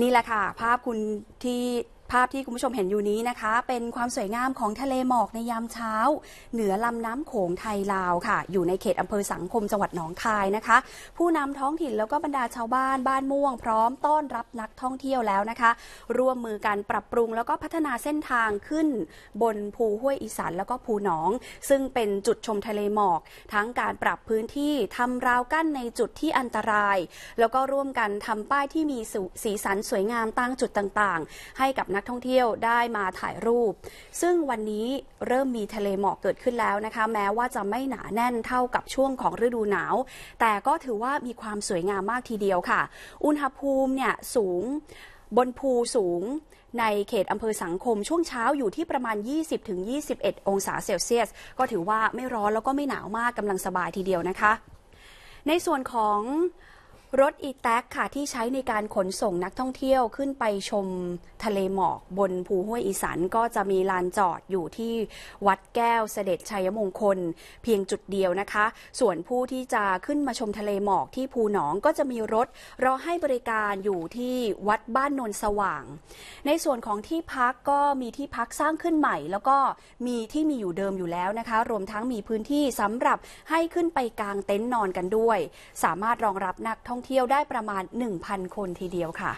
นี่แหละค่ะ ภาพคุณที่ภาพที่คุณผู้ชมเห็นอยู่นี้นะคะ เป็นความสวยงามของทะเลหมอกในยามเช้า เหนือลำน้ำโขงไทยลาวค่ะ อยู่ในเขตอำเภอสังคมจังหวัดหนองคายนะคะ ผู้นำท้องถิ่นแล้วก็บรรดาชาวบ้านบ้านม่วงพร้อมต้อนรับนักท่องเที่ยวแล้วนะคะร่วมมือกันปรับปรุงแล้วก็พัฒนาเส้นทางขึ้นบนภูห้วยอีสานแล้วก็ภูหนอง ซึ่งเป็นจุดชมทะเลหมอก ทั้งการปรับพื้นที่ทำราวกั้นในจุดที่อันตราย แล้วก็ร่วมกันทำป้ายที่มีสีสัน สวยงามตั้งจุดต่างๆ ให้กับนักกท่องเที่ยวได้มาถ่ายรูป ซึ่งวันนี้เริ่มมีทะเลหมอกเกิดขึ้นแล้วนะคะ แม้ว่าจะไม่หนาแน่นเท่ากับช่วงของฤดูหนาว แต่ก็ถือว่ามีความสวยงามมากทีเดียวค่ะ อุณหภูมิเนี่ยสูงบนภูสูงในเขตอำเภอสังคม ช่วงเช้าอยู่ที่ประมาณ 20-21 องศาเซลเซียส ก็ถือว่าไม่ร้อนแล้วก็ไม่หนาวมากกำลังสบายทีเดียวนะคะ ในส่วนของรถอีแท็กค่ะที่ใช้ในการขนส่งนักท่องเที่ยวขึ้นไปชมทะเลหมอกบนภูห้วยอีสานก็จะมีลานจอด อยู่ที่วัดแก้วเสด็จชัยมงคลเพียงจุดเดียวนะคะ ส่วนผู้ที่จะขึ้นมาชมทะเลหมอกที่ภูหนองก็จะมีรถรอให้บริการอยู่ที่วัดบ้านนนสว่าง ในส่วนของที่พักก็มีที่พักสร้างขึ้นใหม่ แล้วก็มีที่มีอยู่เดิมอยู่แล้วนะคะ รวมทั้งมีพื้นที่สำหรับให้ขึ้นไปกางเต็นท์นอนกันด้วย สามารถรองรับนักท่ององเที่ยวได้ประมาณ 1,000 คนทีเดียวค่ะ